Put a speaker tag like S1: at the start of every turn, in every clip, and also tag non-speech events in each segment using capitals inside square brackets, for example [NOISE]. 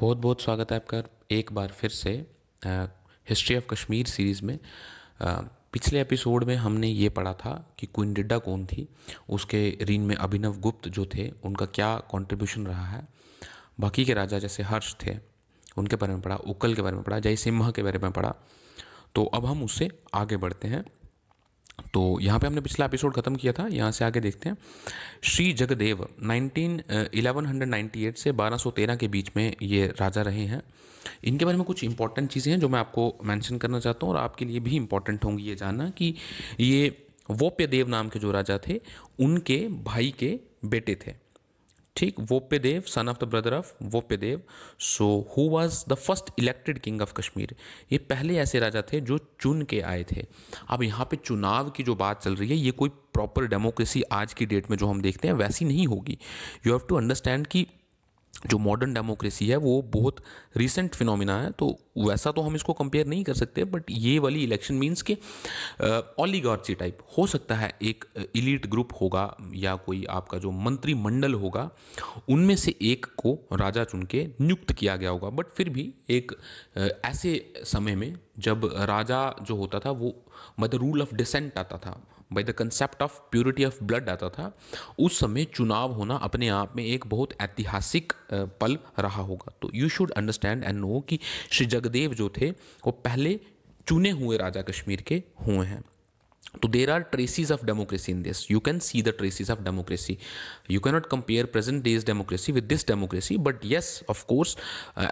S1: बहुत बहुत स्वागत है आपका एक बार फिर से हिस्ट्री ऑफ कश्मीर सीरीज़ में आ, पिछले एपिसोड में हमने ये पढ़ा था कि क्वीन डिड्डा कौन थी उसके रीन में अभिनव गुप्त जो थे उनका क्या कंट्रीब्यूशन रहा है बाकी के राजा जैसे हर्ष थे उनके बारे में पढ़ा उक्कल के बारे में पढ़ा जय सिम्हा के बारे में पढ़ा तो अब हम उससे आगे बढ़ते हैं तो यहाँ पे हमने पिछला एपिसोड ख़त्म किया था यहाँ से आगे देखते हैं श्री जगदेव नाइन्टी एट से तेरह के बीच में ये राजा रहे हैं इनके बारे में कुछ इंपॉर्टेंट चीज़ें हैं जो मैं आपको मैंशन करना चाहता हूँ और आपके लिए भी इम्पॉर्टेंट होंगी ये जानना कि ये वोप्य देव नाम के जो राजा थे उनके भाई के बेटे थे ठीक Dev son of the brother of Dev so who was the first elected king of Kashmir ये पहले ऐसे राजा थे जो चुन के आए थे अब यहाँ पे चुनाव की जो बात चल रही है ये कोई प्रॉपर डेमोक्रेसी आज की डेट में जो हम देखते हैं वैसी नहीं होगी यू हैव टू अंडरस्टैंड कि जो मॉडर्न डेमोक्रेसी है वो बहुत रिसेंट फिनोमिना है तो वैसा तो हम इसको कंपेयर नहीं कर सकते बट ये वाली इलेक्शन मीन्स के ऑलीगार्ची टाइप हो सकता है एक इलीट ग्रुप होगा या कोई आपका जो मंत्रिमंडल होगा उनमें से एक को राजा चुन के नियुक्त किया गया होगा बट फिर भी एक ऐसे समय में जब राजा जो होता था वो मतलब रूल ऑफ डिसेंट आता था by the concept of purity of blood आता था उस समय चुनाव होना अपने आप में एक बहुत ऐतिहासिक पल रहा होगा तो you should understand and know कि श्री जगदेव जो थे वो पहले चुने हुए राजा कश्मीर के हुए हैं तो there are traces of democracy in this you can see the traces of democracy you cannot compare present days democracy with this democracy but yes of course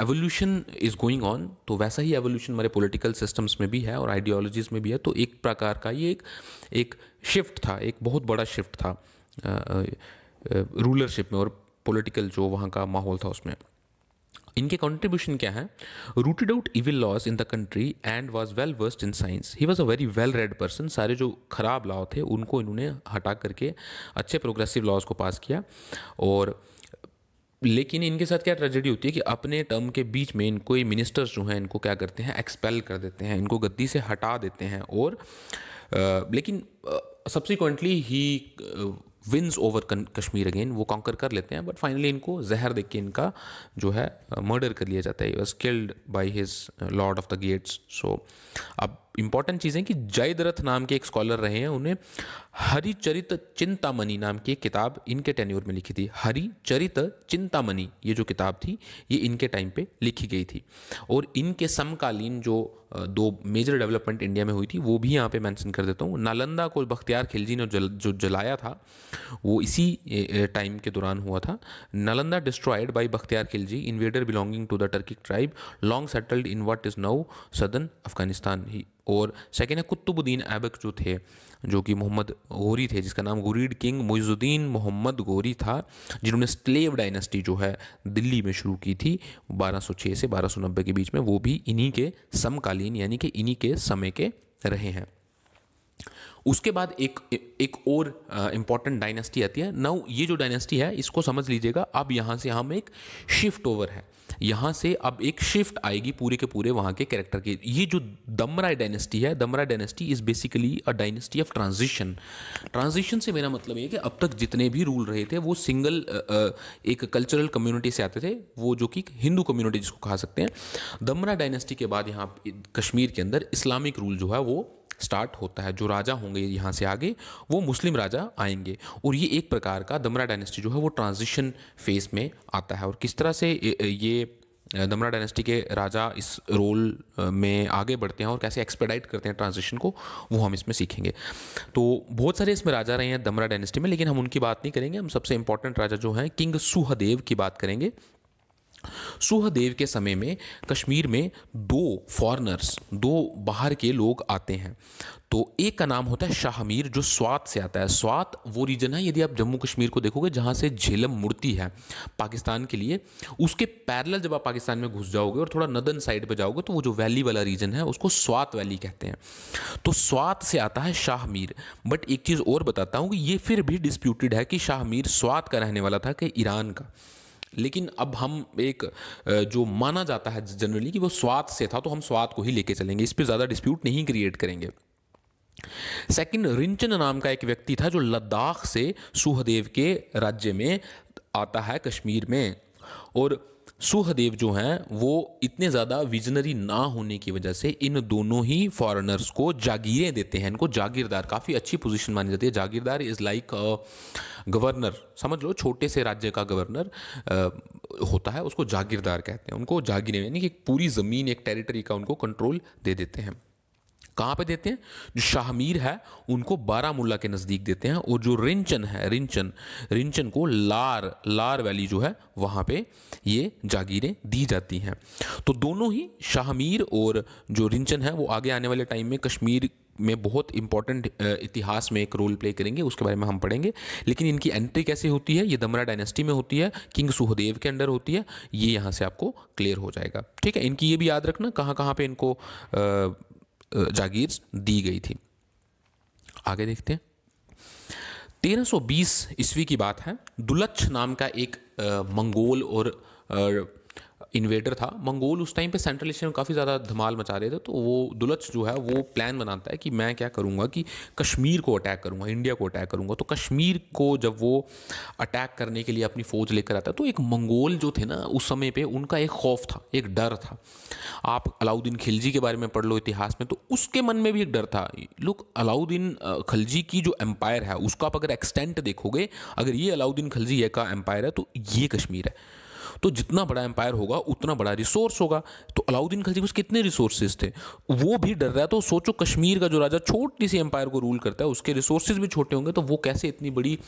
S1: evolution is going on तो वैसा ही एवोल्यूशन हमारे political systems में भी है और ideologies में भी है तो एक प्रकार का ये एक, एक शिफ्ट था एक बहुत बड़ा शिफ्ट था रूलरशिप uh, uh, uh, में और पोलिटिकल जो वहाँ का माहौल था उसमें इनके कॉन्ट्रीब्यूशन क्या है rooted out evil laws in the country and was well versed in science he was a very well read person सारे जो खराब लॉ थे उनको इन्होंने हटा करके अच्छे प्रोग्रेसिव लॉज को पास किया और लेकिन इनके साथ क्या ट्रेजेडी होती है कि अपने टर्म के बीच में इनको ये मिनिस्टर्स जो हैं इनको क्या करते हैं एक्सपेल कर देते हैं इनको गद्दी से हटा देते हैं और आ, लेकिन subsequently he wins over Kashmir again वो कॉन्कर कर लेते हैं बट फाइनली इनको जहर देख के इनका जो है मर्डर कर लिया जाता है was killed by his lord of the gates so अब इंपॉर्टेंट चीज़ है कि जयद्रथ नाम के एक स्कॉलर रहे हैं उन्हें हरिचरित चिंतामणि नाम की एक किताब इनके टेन्योर में लिखी थी हरिचरित चिंतामणि ये जो किताब थी ये इनके टाइम पे लिखी गई थी और इनके समकालीन जो दो मेजर डेवलपमेंट इंडिया में हुई थी वो भी यहाँ पे मेंशन कर देता हूँ नालंदा को बख्तियार खिलजी ने जल, जो जलाया था वो इसी टाइम के दौरान हुआ था Nalanda destroyed by Bakhtiyar Khilji invader belonging to the Turkic tribe long settled in what is now southern Afghanistan ही और सेकेंड है कुतुबुद्दीन ऐबक जो थे जो कि मोहम्मद गोरी थे जिसका नाम गुरीड किंग मुइजुद्दीन मोहम्मद गोरी था जिन्होंने स्लेव डायनेस्टी जो है दिल्ली में शुरू की थी 1206 से 1290 के बीच में वो भी इन्हीं के समकालीन यानी कि इन्हीं के समय के रहे हैं उसके बाद एक एक और इम्पॉर्टेंट डायनेस्टी आती है नाउ ये जो डायनेस्टी है इसको समझ लीजिएगा अब यहाँ से हम एक शिफ्ट ओवर है यहाँ से अब एक शिफ्ट आएगी पूरे के पूरे वहाँ के कैरेक्टर के ये जो दमरा डायनेस्टी है Damara dynasty is basically a dynasty of transition transition से मेरा मतलब ये कि अब तक जितने भी रूल रहे थे वो सिंगल एक कल्चरल कम्युनिटी से आते थे वो जो कि हिंदू कम्युनिटी जिसको कहा सकते हैं दमरा डायनेस्टी के बाद यहाँ कश्मीर के अंदर इस्लामिक रूल जो है वो स्टार्ट होता है जो राजा होंगे यहाँ से आगे वो मुस्लिम राजा आएंगे और ये एक प्रकार का दमरा डायनेस्टी जो है वो ट्रांजिशन फेज में आता है और किस तरह से ये दमरा डायनेस्टी के राजा इस रोल में आगे बढ़ते हैं और कैसे एक्सपेडाइट करते हैं ट्रांजिशन को वो हम इसमें सीखेंगे तो बहुत सारे इसमें राजा रहे हैं दमरा डायनेस्टी में लेकिन हम उनकी बात नहीं करेंगे हम सबसे इंपॉर्टेंट राजा जो हैं किंग सुहदेव की बात करेंगे सुहदेव के समय में कश्मीर में दो फॉरनर्स दो बाहर के लोग आते हैं तो एक का नाम होता है शाहमीर जो स्वात से आता है स्वात वो रीजन है यदि आप जम्मू कश्मीर को देखोगे जहाँ से झेलम मुड़ती है पाकिस्तान के लिए उसके पैरल जब आप पाकिस्तान में घुस जाओगे और थोड़ा नदन साइड पर जाओगे तो वो जो वैली वाला रीजन है उसको स्वात वैली कहते हैं तो स्वात से आता है शाहमीर बट एक चीज़ और बताता हूँ कि ये फिर भी डिस्प्यूटेड है कि शाहमीर स्वात का रहने वाला था कि ईरान का लेकिन अब हम एक जो माना जाता है जनरली कि वो स्वाद से था तो हम स्वाद को ही लेके चलेंगे इस पर ज़्यादा डिस्प्यूट नहीं क्रिएट करेंगे सेकंड रिंचन नाम का एक व्यक्ति था जो लद्दाख से सुहदेव के राज्य में आता है कश्मीर में और सुहदेव जो हैं वो इतने ज़्यादा विजनरी ना होने की वजह से इन दोनों ही फॉरेनर्स को जागीरें देते हैं इनको जागीरदार काफ़ी अच्छी पोजीशन मानी जाती है जागीरदार इज़ लाइक गवर्नर समझ लो छोटे से राज्य का गवर्नर होता है उसको जागीरदार कहते हैं उनको जागीरें यानी कि पूरी ज़मीन एक टेरिटरी का उनको कंट्रोल दे देते हैं कहाँ पे देते हैं जो शाहमीर है उनको बारामूला के नज़दीक देते हैं और जो रिंचन है रिंचन रिंचन को लार लार वैली जो है वहाँ पे ये जागीरें दी जाती हैं तो दोनों ही शाहमीर और जो रिंचन है वो आगे आने वाले टाइम में कश्मीर में बहुत इंपॉर्टेंट इतिहास में एक रोल प्ले करेंगे उसके बारे में हम पढ़ेंगे लेकिन इनकी एंट्री कैसे होती है ये दमरा डायनेस्टी में होती है किंग सुहदेव के अंडर होती है ये यहाँ से आपको क्लियर हो जाएगा ठीक है इनकी ये भी याद रखना कहाँ कहाँ पे इनको जागीर दी गई थी आगे देखते हैं 1320 ईस्वी की बात है दुलच्छ नाम का एक मंगोल और इन्वेडर था मंगोल उस टाइम पे सेंट्रल एशिया में काफ़ी ज़्यादा धमाल मचा रहे थे तो वो दुलच जो है वो प्लान बनाता है कि मैं क्या करूँगा कि कश्मीर को अटैक करूँगा इंडिया को अटैक करूँगा तो कश्मीर को जब वो अटैक करने के लिए अपनी फ़ौज लेकर आता है तो एक मंगोल जो थे ना उस समय पर उनका एक खौफ था एक डर था आप अलाउद्दीन खिलजी के बारे में पढ़ लो इतिहास में तो उसके मन में भी एक डर था लोग अलाउद्दीन खिलजी की जो एम्पायर है उसका आप अगर एक्सटेंट देखोगे अगर ये अलाउद्दीन खिलजी का एम्पायर है तो ये कश्मीर है तो जितना बड़ा एम्पायर होगा उतना बड़ा रिसोर्स होगा तो अलाउद्दीन खलजी के पास कितने रिसोर्सेज थे वो भी डर रहा है तो सोचो कश्मीर का जो राजा छोटी सी एम्पायर को रूल करता है उसके रिसोर्सेज भी छोटे होंगे तो वो कैसे इतनी बड़ी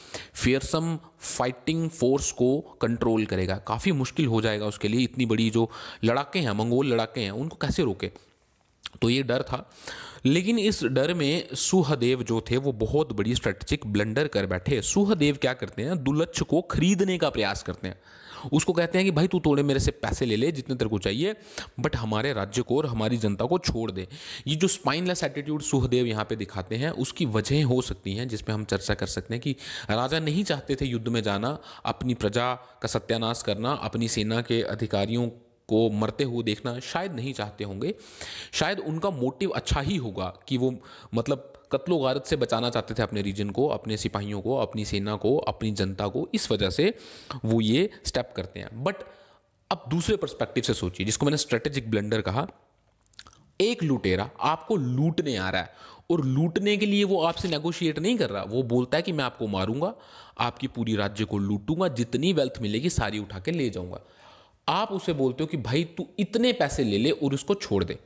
S1: फेयरसम फाइटिंग फोर्स को कंट्रोल करेगा काफ़ी मुश्किल हो जाएगा उसके लिए इतनी बड़ी जो लड़ाके हैं मंगोल लड़ाके हैं उनको कैसे रोके तो ये डर था लेकिन इस डर में सुहदेव जो थे वो बहुत बड़ी स्ट्रेटजिक ब्लंडर कर बैठे सुहदेव क्या करते हैं दुलच्छ को खरीदने का प्रयास करते हैं उसको कहते हैं कि भाई तू थोड़े मेरे से पैसे ले ले जितने तेरे को चाहिए बट हमारे राज्य को और हमारी जनता को छोड़ दे ये जो स्पाइनलेस एटीट्यूड सुखदेव यहाँ पे दिखाते हैं उसकी वजह हो सकती हैं जिसपे हम चर्चा कर सकते हैं कि राजा नहीं चाहते थे युद्ध में जाना अपनी प्रजा का सत्यानाश करना अपनी सेना के अधिकारियों को मरते हुए देखना शायद नहीं चाहते होंगे शायद उनका मोटिव अच्छा ही होगा कि वो मतलब कत्लो गारत से बचाना चाहते थे अपने रीजन को अपने सिपाहियों को अपनी सेना को अपनी जनता को इस वजह से वो ये स्टेप करते हैं बट अब दूसरे पर्सपेक्टिव से सोचिए जिसको मैंने स्ट्रेटेजिक ब्लंडर कहा एक लुटेरा आपको लूटने आ रहा है और लूटने के लिए वो आपसे नेगोशिएट नहीं कर रहा वो बोलता है कि मैं आपको मारूंगा आपकी पूरी राज्य को लूटूंगा जितनी वेल्थ मिलेगी सारी उठा के ले जाऊंगा आप उसे बोलते हो कि भाई तू इतने पैसे ले ले और उसको छोड़ दे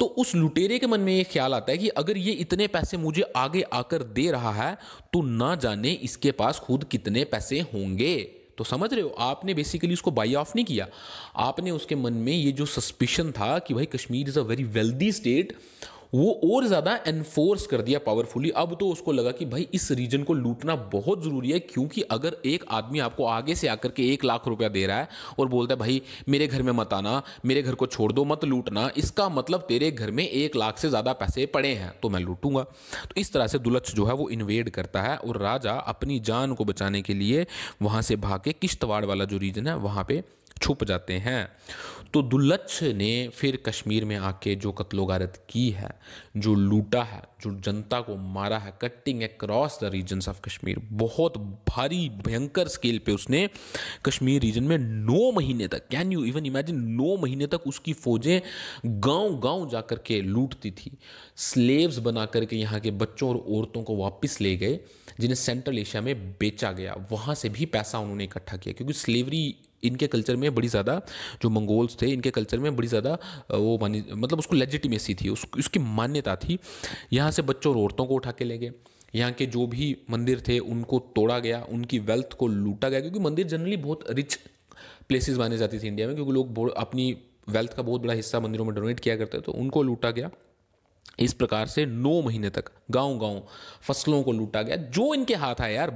S1: तो उस लुटेरे के मन में ये ख्याल आता है कि अगर ये इतने पैसे मुझे आगे आकर दे रहा है तो ना जाने इसके पास खुद कितने पैसे होंगे तो समझ रहे हो आपने बेसिकली उसको बाई ऑफ नहीं किया आपने उसके मन में ये जो सस्पिशन था कि भाई Kashmir is a very wealthy state वो और ज़्यादा एनफोर्स कर दिया पावरफुली अब तो उसको लगा कि भाई इस रीजन को लूटना बहुत ज़रूरी है क्योंकि अगर एक आदमी आपको आगे से आकर के एक लाख रुपया दे रहा है और बोलता है भाई मेरे घर में मत आना मेरे घर को छोड़ दो मत लूटना इसका मतलब तेरे घर में एक लाख से ज़्यादा पैसे पड़े हैं तो मैं लूटूंगा तो इस तरह से दुलक्ष जो है वो इन्वेड करता है और राजा अपनी जान को बचाने के लिए वहाँ से भाग के किश्तवाड़ वाला जो रीजन है वहाँ पर छुप जाते हैं तो दुल्लच ने फिर कश्मीर में आके जो कत्लो की है जो लूटा है जो जनता को मारा है cutting across the regions of Kashmir बहुत भारी भयंकर स्केल पे उसने कश्मीर रीजन में नौ महीने तक कैन यू इवन इमेजिन नौ महीने तक उसकी फ़ौजें गांव गांव जा कर के लूटती थी स्लेव्स बना करके यहाँ के बच्चों और औरतों को वापस ले गए जिन्हें सेंट्रल एशिया में बेचा गया वहाँ से भी पैसा उन्होंने इकट्ठा किया क्योंकि स्लेवरी इनके कल्चर में बड़ी ज़्यादा जो मंगोल्स थे इनके कल्चर में बड़ी ज़्यादा वो मानी मतलब उसको लेजिटिमेसी थी उस, उसकी मान्यता थी यहाँ से बच्चों और औरतों को उठा के ले गए यहाँ के जो भी मंदिर थे उनको तोड़ा गया उनकी वेल्थ को लूटा गया क्योंकि मंदिर जनरली बहुत रिच प्लेसेस माने जाती थी इंडिया में क्योंकि लोग अपनी वेल्थ का बहुत बड़ा हिस्सा मंदिरों में डोनेट किया करते थे तो उनको लूटा गया इस प्रकार से नौ महीने तक गांव गांव फसलों को लूटा गया जो इनके हाथ आया यार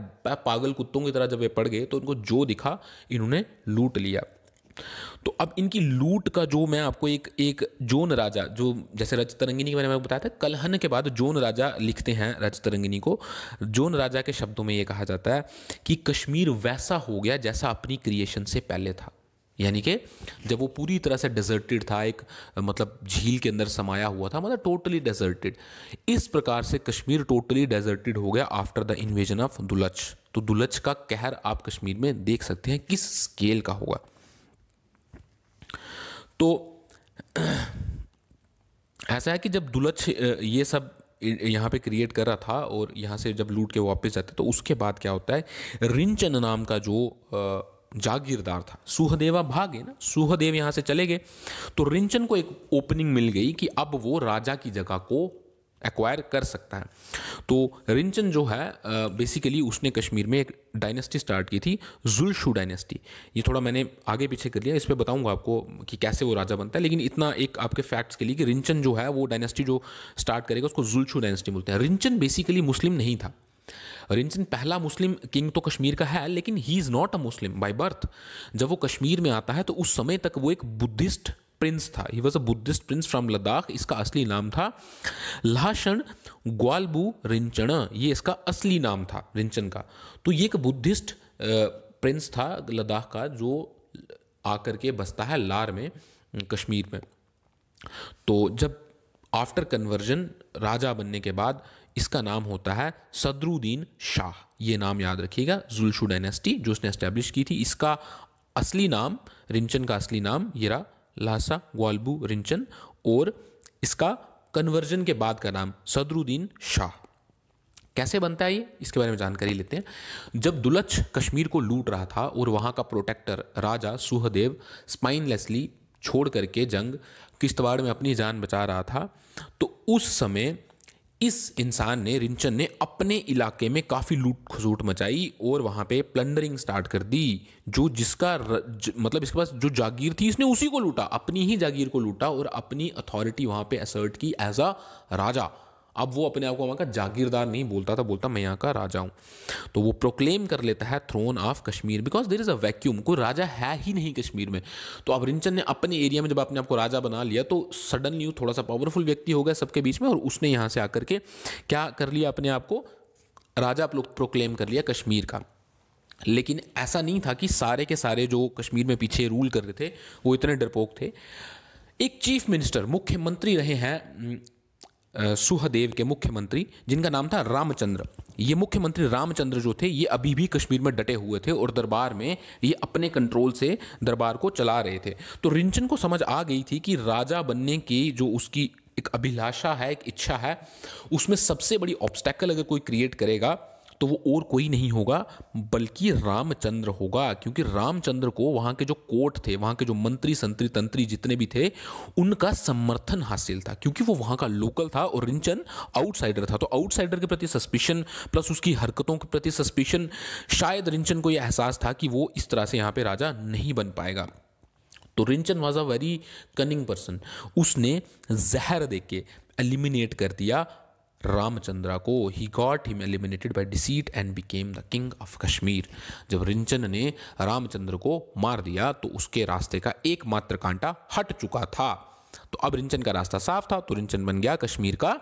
S1: पागल कुत्तों की तरह जब ये पड़ गए तो इनको जो दिखा इन्होंने लूट लिया तो अब इनकी लूट का जो मैं आपको एक एक जोन राजा जो जैसे रज तरंगिनी के बारे में बताया था कलहन के बाद जोन राजा लिखते हैं रज तरंगिनी को जोन राजा के शब्दों में यह कहा जाता है कि कश्मीर वैसा हो गया जैसा अपनी क्रिएशन से पहले था यानी कि जब वो पूरी तरह से डेजर्टेड था एक मतलब झील के अंदर समाया हुआ था मतलब टोटली डेजर्टेड इस प्रकार से कश्मीर टोटली डेजर्टेड हो गया after the invasion of Dulucha तो दुलच का कहर आप कश्मीर में देख सकते हैं किस स्केल का होगा तो [CLEARS THROAT] ऐसा है कि जब दुलच ये सब यहाँ पे क्रिएट कर रहा था और यहाँ से जब लूट के वापस जाते तो उसके बाद क्या होता है रिंचन नाम का जो जागीरदार था सुहदेवा भागे ना सुहदेव यहाँ से चले गए तो रिंचन को एक ओपनिंग मिल गई कि अब वो राजा की जगह को एक्वायर कर सकता है तो रिंचन जो है बेसिकली उसने कश्मीर में एक डायनेस्टी स्टार्ट की थी जुलशु डायनेस्टी ये थोड़ा मैंने आगे पीछे कर लिया इस पर बताऊंगा आपको कि कैसे वो राजा बनता है लेकिन इतना एक आपके फैक्ट्स के लिए कि रिंचन जो है वो डायनेस्टी जो स्टार्ट करेगा उसको जुलशु डायनेस्टी बोलते हैं रिंचन बेसिकली मुस्लिम नहीं था रिंचन पहला मुस्लिम किंग तो कश्मीर का है लेकिन he is not a Muslim by birth जब वो कश्मीर में आता है तो उस समय तक वो एक बुद्धिस्ट प्रिंस था he was a Buddhist prince from Ladakh इसका असली नाम था लाशन ग्वालबू रिंचन ये इसका असली नाम था रिंचन का तो ये एक बुद्धिस्ट प्रिंस था लद्दाख का जो आकर के बसता है लार में कश्मीर में तो जब आफ्टर कन्वर्जन राजा बनने के बाद इसका नाम होता है सदरुद्दीन शाह ये नाम याद रखिएगा जुलशु डायनेस्टी जो उसने इस्टेब्लिश की थी इसका असली नाम रिंचन का असली नाम येरा लासा ग्वालबू रिंचन और इसका कन्वर्जन के बाद का नाम सदरुद्दीन शाह कैसे बनता है ये इसके बारे में जानकारी लेते हैं जब दुलच कश्मीर को लूट रहा था और वहाँ का प्रोटेक्टर राजा सुहदेव स्पाइनलेसली छोड़ करके जंग किश्तवाड़ में अपनी जान बचा रहा था तो उस समय इस इंसान ने रिंचन ने अपने इलाके में काफ़ी लूट खसूट मचाई और वहाँ पे प्लंडरिंग स्टार्ट कर दी जो जिसका ज, मतलब इसके पास जो जागीर थी इसने उसी को लूटा अपनी ही जागीर को लूटा और अपनी अथॉरिटी वहाँ पे असर्ट की एज अ राजा अब वो अपने आप को वहाँ का जागीरदार नहीं बोलता था बोलता मैं यहाँ का राजा हूँ तो वो प्रोक्लेम कर लेता है throne of Kashmir because there is a vacuum कोई राजा है ही नहीं कश्मीर में तो अब रिंचन ने अपने एरिया में जब अपने आप को राजा बना लिया तो सडनली वो थोड़ा सा पावरफुल व्यक्ति हो गया सबके बीच में और उसने यहाँ से आकर के क्या कर लिया अपने आप को राजा प्रोक्लेम कर लिया कश्मीर का लेकिन ऐसा नहीं था कि सारे के सारे जो कश्मीर में पीछे रूल कर रहे थे वो इतने डरपोक थे एक चीफ मिनिस्टर मुख्यमंत्री रहे हैं सुहदेव के मुख्यमंत्री जिनका नाम था रामचंद्र ये मुख्यमंत्री रामचंद्र जो थे ये अभी भी कश्मीर में डटे हुए थे और दरबार में ये अपने कंट्रोल से दरबार को चला रहे थे तो रिंचन को समझ आ गई थी कि राजा बनने की जो उसकी एक अभिलाषा है एक इच्छा है उसमें सबसे बड़ी ऑब्स्टैकल अगर कोई क्रिएट करेगा तो वो और कोई नहीं होगा बल्कि रामचंद्र होगा क्योंकि रामचंद्र को वहाँ के जो कोर्ट थे वहाँ के जो मंत्री संतरी तंत्री जितने भी थे उनका समर्थन हासिल था क्योंकि वो वहाँ का लोकल था और रिंचन आउटसाइडर था तो आउटसाइडर के प्रति सस्पेशन प्लस उसकी हरकतों के प्रति सस्पेशन शायद रिंचन को यह एहसास था कि वो इस तरह से यहाँ पे राजा नहीं बन पाएगा तो Rinchan was a very cunning person उसने जहर देके के एलिमिनेट कर दिया रामचंद्रा को he got him eliminated by deceit and became the king of Kashmir जब रिंचन ने रामचंद्र को मार दिया तो उसके रास्ते का एकमात्र कांटा हट चुका था तो अब रिंचन का रास्ता साफ था तो रिंचन बन गया कश्मीर का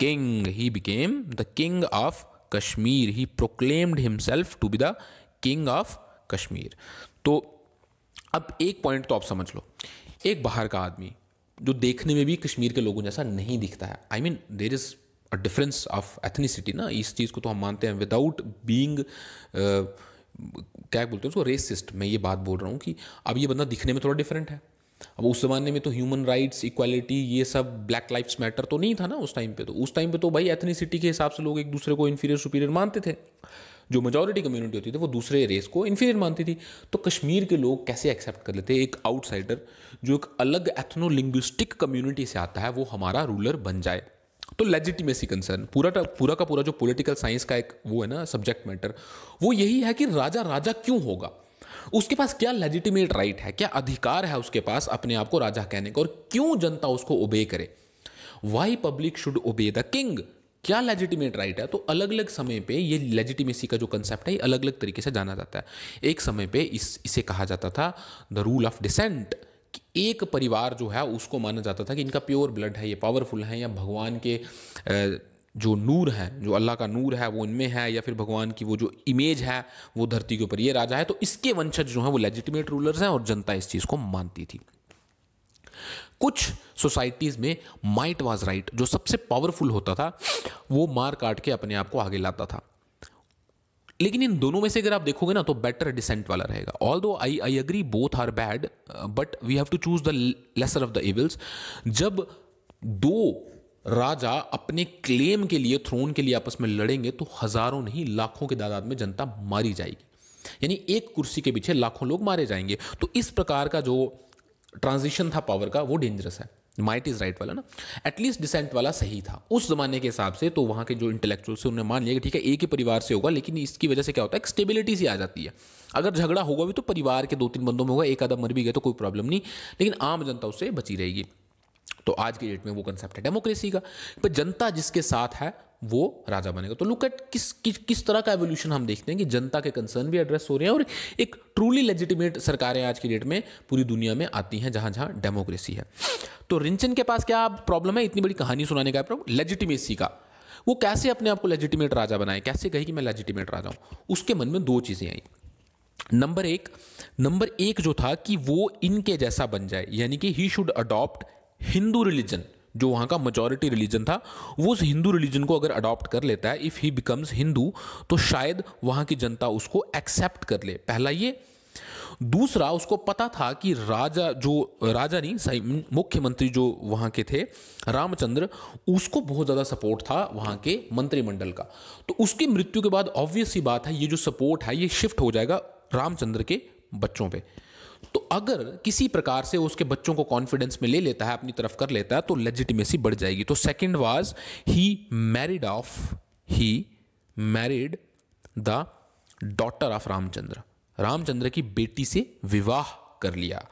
S1: king he became the king of Kashmir he proclaimed himself to be the king of Kashmir तो अब एक पॉइंट तो आप समझ लो एक बाहर का आदमी जो देखने में भी कश्मीर के लोगों जैसा नहीं दिखता है I mean there is difference of ethnicity ना इस चीज़ को तो हम मानते हैं विदाउट बींग क्या बोलते हैं उसको रेसिस्ट मैं ये बात बोल रहा हूँ कि अब ये बंदा दिखने में थोड़ा डिफरेंट है अब उस ज़माने में तो ह्यूमन राइट्स इक्वालिटी ये सब ब्लैक लाइफ्स मैटर तो नहीं था ना उस टाइम पे तो उस टाइम पे तो भाई एथनीसिटी के हिसाब से लोग एक दूसरे को इन्फीरियर सुपीरियर मानते थे जो मेजोरिटी कम्युनिटी होती थी वो दूसरे रेस को इन्फीरियर मानती थी तो कश्मीर के लोग कैसे एक्सेप्ट कर लेते एक आउटसाइडर जो एक अलग एथनोलिंग्विस्टिक कम्युनिटी से आता है वो हमारा रूलर बन जाए तो लेजिटिमेसी कंसर्न पूरा पूरा का पूरा जो पॉलिटिकल साइंस का एक वो है ना सब्जेक्ट मैटर वो यही है कि राजा राजा क्यों होगा उसके पास क्या लेजिटिमेट राइट है क्या अधिकार है उसके पास अपने आप को राजा कहने का और क्यों जनता उसको ओबे करे why public should obey the king क्या लेजिटिमेट राइट है तो अलग अलग समय पे ये लेजिटिमेसी का जो कंसेप्ट है ये अलग अलग तरीके से जाना जाता है एक समय पे इस इसे कहा जाता था द रूल ऑफ डिसेंट एक परिवार जो है उसको माना जाता था कि इनका प्योर ब्लड है ये पावरफुल है या भगवान के जो नूर है जो अल्लाह का नूर है वो इनमें है या फिर भगवान की वो जो इमेज है वो धरती के ऊपर ये राजा है तो इसके वंशज जो है वो लेजिटिमेट रूलर्स हैं और जनता इस चीज़ को मानती थी कुछ सोसाइटीज़ में माइट वाज राइट जो सबसे पावरफुल होता था वो मार काट के अपने आप को आगे लाता था लेकिन इन दोनों में से अगर आप देखोगे ना तो बेटर डिसेंट वाला रहेगा although I I agree both are bad but we have to choose the lesser of the evils जब दो राजा अपने क्लेम के लिए थ्रोन के लिए आपस में लड़ेंगे तो हजारों नहीं लाखों के तादाद में जनता मारी जाएगी यानी एक कुर्सी के पीछे लाखों लोग मारे जाएंगे तो इस प्रकार का जो ट्रांजिशन था पावर का वो डेंजरस है माइट इज़ राइट वाला ना एटलीस्ट डिसेंट वाला सही था उस ज़माने के हिसाब से तो वहाँ के जो इंटेलेक्चुअल से उन्होंने मान लिया कि ठीक है एक ही परिवार से होगा लेकिन इसकी वजह से क्या होता है एक स्टेबिलिटी सी आ जाती है अगर झगड़ा होगा भी तो परिवार के दो तीन बंदों में होगा एक आधा मर भी गया तो कोई प्रॉब्लम नहीं लेकिन आम जनता उससे बची रहेगी तो आज की डेट में वो कंसेप्ट है डेमोक्रेसी का पर जनता जिसके साथ है वो राजा बनेगा तो लुक एट किस किस किस तरह का एवोल्यूशन हम देखते हैं कि जनता के कंसर्न भी एड्रेस हो रहे हैं और एक ट्रूली लेजिटिमेट सरकारें आज की डेट में पूरी दुनिया में आती हैं जहां जहाँ डेमोक्रेसी है तो रिंचन के पास क्या प्रॉब्लम है इतनी बड़ी कहानी सुनाने का प्रॉब्लम लेजिटिमेसी का वो कैसे अपने आप को लेजिटिमेट राजा बनाए कैसे कहे कि मैं लेजिटिमेट राजा हूँ उसके मन में दो चीज़ें आई नंबर एक नंबर एक जो था कि वो इनके जैसा बन जाए यानी कि he should adopt Hindu religion जो वहाँ का मजॉरिटी रिलीजन था वो उस हिंदू रिलीजन को अगर अडॉप्ट कर लेता है इफ़ ही बिकम्स हिंदू तो शायद वहाँ की जनता उसको एक्सेप्ट कर ले पहला ये दूसरा उसको पता था कि राजा जो राजा नहीं मुख्यमंत्री जो वहाँ के थे रामचंद्र उसको बहुत ज़्यादा सपोर्ट था वहाँ के मंत्रिमंडल का तो उसकी मृत्यु के बाद ऑब्वियस ही बात है ये जो सपोर्ट है ये शिफ्ट हो जाएगा रामचंद्र के बच्चों पे तो अगर किसी प्रकार से उसके बच्चों को कॉन्फिडेंस में ले लेता है अपनी तरफ कर लेता है तो लेजिटिमेसी बढ़ जाएगी तो second was he married of he married the daughter of Ramchandra Ramchandra की बेटी से विवाह कर लिया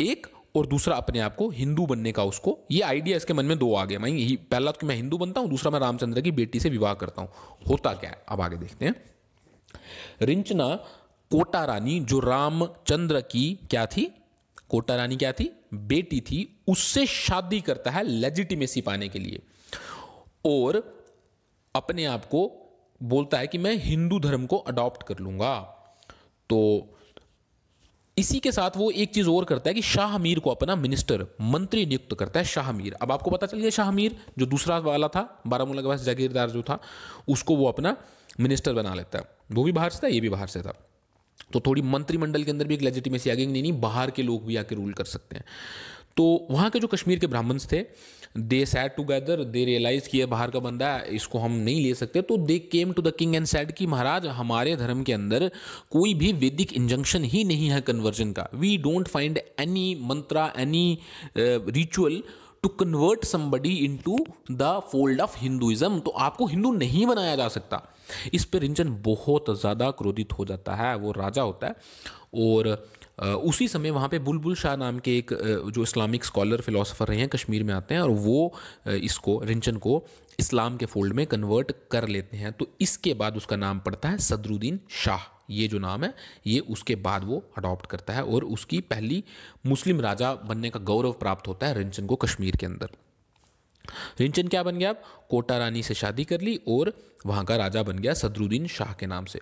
S1: एक और दूसरा अपने आप को हिंदू बनने का उसको ये आइडिया इसके मन में दो आ गए मैं यही पहला तो मैं हिंदू बनता हूँ दूसरा मैं रामचंद्र की बेटी से विवाह करता हूँ होता क्या है अब आगे देखते हैं रिंचना कोटा रानी जो रामचंद्र की क्या थी कोटा रानी क्या थी बेटी थी उससे शादी करता है लेजिटिमेसी पाने के लिए और अपने आप को बोलता है कि मैं हिंदू धर्म को अडॉप्ट कर लूंगा तो इसी के साथ वो एक चीज़ और करता है कि शाह मीर को अपना मिनिस्टर मंत्री नियुक्त करता है शाह मीर अब आपको पता चल गया शाह मीर जो दूसरा वाला था बारामूला के पास जागीरदार जो था उसको वो अपना मिनिस्टर बना लेता है वो भी बाहर से था ये भी बाहर से था तो थोड़ी मंत्रिमंडल के अंदर भी एक लेजिटिमेसी आ गई नहीं नहीं बाहर के लोग भी आके रूल कर सकते हैं तो वहाँ के जो कश्मीर के ब्राह्मण्स थे they said together they realise किया बाहर का बंदा है इसको हम नहीं ले सकते तो they came to the king and said कि महाराज हमारे धर्म के अंदर कोई भी वैदिक इंजंक्शन ही नहीं है कन्वर्जन का we don't find any mantra any ritual to convert somebody into the fold of Hinduism तो आपको हिंदू नहीं बनाया जा सकता इस पर रिंजन बहुत ज़्यादा क्रोधित हो जाता है वो राजा होता है और उसी समय वहाँ पे बुलबुल शाह नाम के एक जो इस्लामिक स्कॉलर फिलोसोफर रहे हैं कश्मीर में आते हैं और वो इसको रिंचन को इस्लाम के फोल्ड में कन्वर्ट कर लेते हैं तो इसके बाद उसका नाम पड़ता है सदरुद्दीन शाह ये जो नाम है ये उसके बाद वो अडॉप्ट करता है और उसकी पहली मुस्लिम राजा बनने का गौरव प्राप्त होता है रिंचन को कश्मीर के अंदर रिंचन क्या बन गया कोटा रानी से शादी कर ली और वहाँ का राजा बन गया सदरुद्दीन शाह के नाम से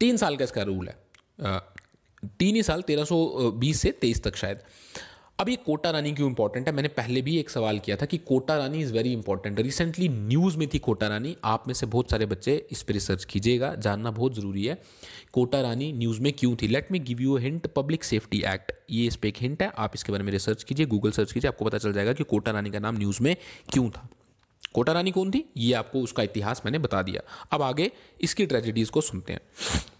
S1: तीन साल का इसका रूल है तीन ही साल तेरह सौ बीस से तेईस तक शायद अब ये कोटा रानी क्यों इंपॉर्टेंट है मैंने पहले भी एक सवाल किया था कि Kota Rani is very important recently news में थी कोटा रानी आप में से बहुत सारे बच्चे इस पर रिसर्च कीजिएगा जानना बहुत ज़रूरी है कोटा रानी न्यूज़ में क्यों थी let me give you hint public safety act ये इस पर एक हिंट है आप इसके बारे में रिसर्च कीजिए गूगल सर्च कीजिए आपको पता चल जाएगा कि कोटा रानी का नाम न्यूज़ में क्यों था कोटा रानी कौन थी ये आपको उसका इतिहास मैंने बता दिया अब आगे इसकी ट्रेजिडीज़ को सुनते हैं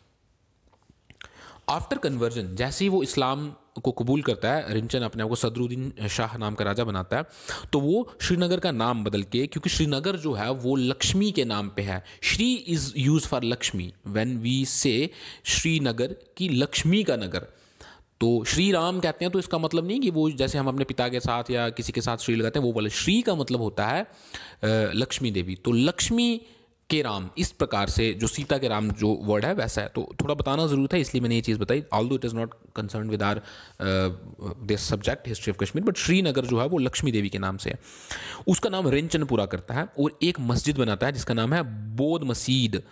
S1: आफ्टर कन्वर्जन जैसे ही वो इस्लाम को कबूल करता है रिमचन अपने आप को सदरुद्दीन शाह नाम का राजा बनाता है तो वो श्रीनगर का नाम बदल के क्योंकि श्रीनगर जो है वो लक्ष्मी के नाम पे है Shri is use for Lakshmi when we say Srinagar की लक्ष्मी का नगर तो श्री राम कहते हैं तो इसका मतलब नहीं कि वो जैसे हम अपने पिता के साथ या किसी के साथ श्री लगाते हैं वो बोले श्री का मतलब होता है लक्ष्मी देवी तो लक्ष्मी के राम इस प्रकार से जो सीता के राम जो वर्ड है वैसा है तो थोड़ा बताना ज़रूर था इसलिए मैंने ये चीज़ बताई although it is not concern with our this subject history of Kashmir but Srinagar जो है वो लक्ष्मी देवी के नाम से है उसका नाम रेंचनपुरा करता है और एक मस्जिद बनाता है जिसका नाम है बोध मसीद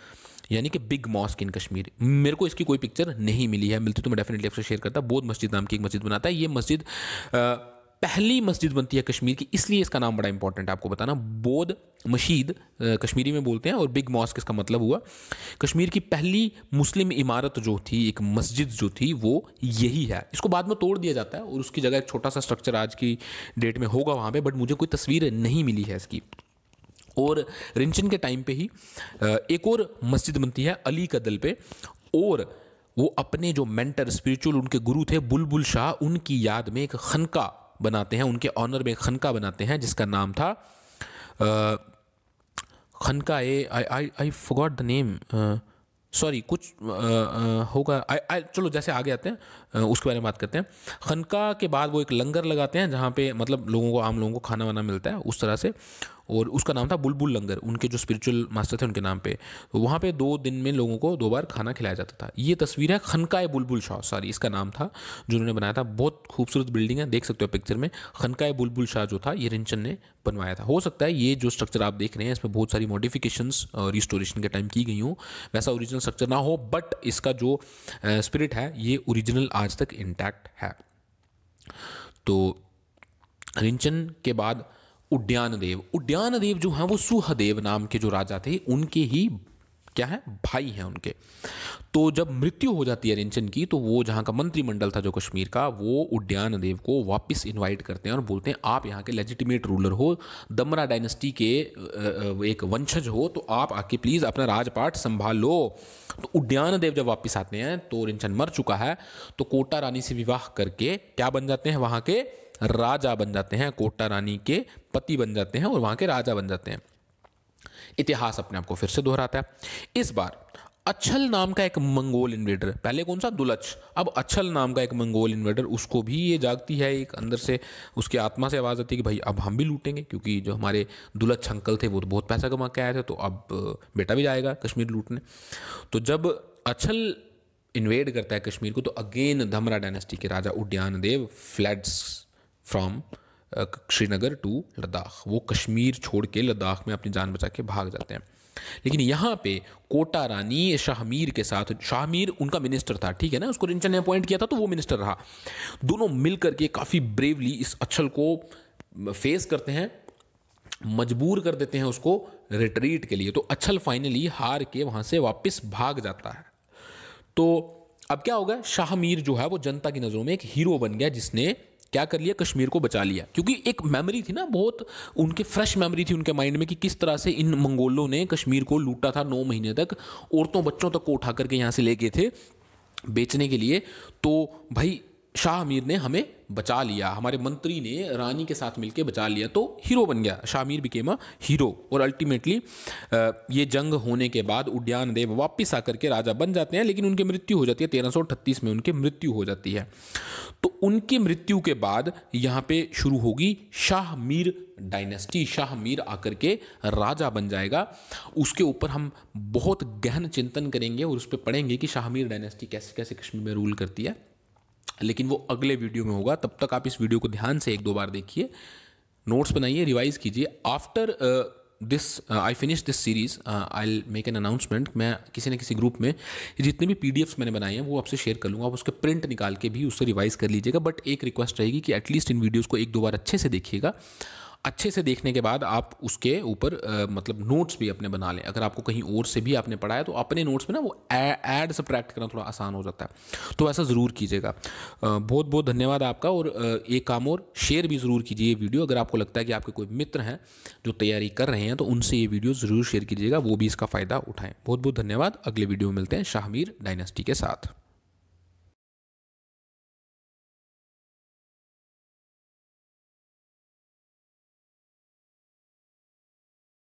S1: यानी कि बिग मॉस्क इन कश्मीर मेरे को इसकी कोई पिक्चर नहीं मिली है मिलती तो मैं डेफिनेटली आपसे शेयर करता बोध मस्जिद नाम की एक मस्जिद बनाता है ये मस्जिद uh, पहली मस्जिद बनती है कश्मीर की इसलिए इसका नाम बड़ा इंपॉर्टेंट है आपको बताना बोध मशीद कश्मीरी में बोलते हैं और बिग मॉस्क इसका मतलब हुआ कश्मीर की पहली मुस्लिम इमारत जो थी एक मस्जिद जो थी वो यही है इसको बाद में तोड़ दिया जाता है और उसकी जगह एक छोटा सा स्ट्रक्चर आज की डेट में होगा वहाँ पर बट मुझे कोई तस्वीर नहीं मिली है इसकी और रिंचन के टाइम पे ही एक और मस्जिद बनती है अली कदल पे और वो अपने जो मेंटर स्पिरिचुअल उनके गुरु थे बुलबुल शाह उनकी याद में एक खनका बनाते हैं उनके ऑनर में खनका बनाते हैं जिसका नाम था खनका uh I I I forgot the name sorry कुछ आ, आ, होगा आई आई चलो जैसे आगे आते हैं उसके बारे में बात करते हैं खनका के बाद वो एक लंगर लगाते हैं जहाँ पे मतलब लोगों को आम लोगों को खाना वाना मिलता है उस तरह से और उसका नाम था बुलबुल लंगर उनके जो स्पिरिचुअल मास्टर थे उनके नाम पे तो वहाँ पे दो दिन में लोगों को दो बार खाना खिलाया जाता था ये तस्वीर है खनकाए बुलबुल शाह सॉरी इसका नाम था जो उन्होंने बनाया था बहुत खूबसूरत बिल्डिंग है देख सकते हो पिक्चर में खनकाए बुलबुल शाह जो था ये रिंचन ने बनवाया था हो सकता है ये जो स्ट्रक्चर आप देख रहे हैं इसमें बहुत सारी मॉडिफिकेशन रिस्टोरेशन के टाइम की गई हूँ वैसा ओरिजिनल स्ट्रक्चर ना हो बट इसका जो स्पिरिट है ये ओरिजिनल आज तक इंटैक्ट है तो रिंचन के बाद उड्यान देव जो हैं वो सुहदेव नाम के जो राजा थे उनके ही क्या है भाई हैं उनके तो जब मृत्यु हो जाती है रिंचन की तो वो जहाँ का मंत्रिमंडल था जो कश्मीर का वो उड्यान देव को वापस इनवाइट करते हैं और बोलते हैं आप यहाँ के लेजिटिमेट रूलर हो दमरा डायनेस्टी के एक वंशज हो तो आप आके प्लीज़ अपना राजपाट संभाल लो तो उड्यान देव जब वापस आते हैं तो रिंचन मर चुका है तो कोटा रानी से विवाह करके क्या बन जाते हैं वहाँ के राजा बन जाते हैं कोटा रानी के पति बन जाते हैं और वहाँ के राजा बन जाते हैं इतिहास अपने आप को फिर से दोहराता है इस बार अच्छल नाम का एक मंगोल इन्वेडर पहले कौन सा दुलच अब अच्छल नाम का एक मंगोल इन्वेडर उसको भी ये जागती है एक अंदर से उसकी आत्मा से आवाज़ आती है कि भाई अब हम भी लूटेंगे क्योंकि जो हमारे दुलच अंकल थे वो तो बहुत पैसा कमा के आए थे तो अब बेटा भी जाएगा कश्मीर लूटने तो जब अच्छल इन्वेड करता है कश्मीर को तो अगेन धमरा डायनेस्टी के राजा Udyan Dev fled from Srinagar to Ladakh वो कश्मीर छोड़ के लद्दाख में अपनी जान बचा के भाग जाते हैं लेकिन यहाँ पे कोटा रानी शाहमीर के साथ शाहमीर उनका मिनिस्टर था ठीक है ना उसको रिंचन ने अपॉइंट किया था तो वो मिनिस्टर रहा दोनों मिल करके काफ़ी ब्रेवली इस अच्छल को फेस करते हैं मजबूर कर देते हैं उसको रिट्रीट के लिए तो अच्छल फाइनली हार के वहाँ से वापस भाग जाता है तो अब क्या होगा शाहमीर जो है वो जनता की नज़रों में एक हीरो बन गया जिसने क्या कर लिया कश्मीर को बचा लिया क्योंकि एक मेमोरी थी ना बहुत उनके फ्रेश मेमोरी थी उनके माइंड में कि किस तरह से इन मंगोलों ने कश्मीर को लूटा था नौ महीने तक औरतों बच्चों तक को उठा करके यहाँ से ले गए थे बेचने के लिए तो भाई शाह अमीर ने हमें बचा लिया हमारे मंत्री ने रानी के साथ मिलकर बचा लिया तो हीरो बन गया Shah Amir became a hero और अल्टीमेटली ये जंग होने के बाद उड्यान देव वापिस आकर के राजा बन जाते हैं लेकिन उनकी मृत्यु हो जाती है तेरह में उनकी मृत्यु हो जाती है तो उनकी मृत्यु के बाद यहाँ पे शुरू होगी शाह मीर डायनेस्टी शाह मीर आकर के राजा बन जाएगा उसके ऊपर हम बहुत गहन चिंतन करेंगे और उस पर पढ़ेंगे कि शाह मीर डायनेस्टी कैसे कैसे कश्मीर में रूल करती है लेकिन वो अगले वीडियो में होगा तब तक आप इस वीडियो को ध्यान से एक दो बार देखिए नोट्स बनाइए रिवाइज कीजिए after this I finish this series I make an announcement मैं किसी न किसी ग्रुप में जितने भी पी मैंने बनाए हैं वो आपसे शेयर कर लूँगा आप उसके प्रिंट निकाल के भी उससे रिवाइज़ कर लीजिएगा बट एक रिक्वेस्ट रहेगी कि एटलीस्ट इन वीडियोज़ को एक दो बार अच्छे से देखिएगा अच्छे से देखने के बाद आप उसके ऊपर मतलब नोट्स भी अपने बना लें अगर आपको कहीं और से भी आपने पढ़ाया तो अपने नोट्स में ना वो ऐड सब्ट्रैक्ट करना थोड़ा आसान हो जाता है तो ऐसा ज़रूर कीजिएगा बहुत बहुत धन्यवाद आपका और एक काम और शेयर भी ज़रूर कीजिए ये वीडियो अगर आपको लगता है कि आपके कोई मित्र हैं जो तैयारी कर रहे हैं तो उनसे ये वीडियो ज़रूर शेयर कीजिएगा वो भी इसका फ़ायदा उठाएँ बहुत बहुत धन्यवाद अगले वीडियो में मिलते हैं शाहमीर डायनेस्टी के साथ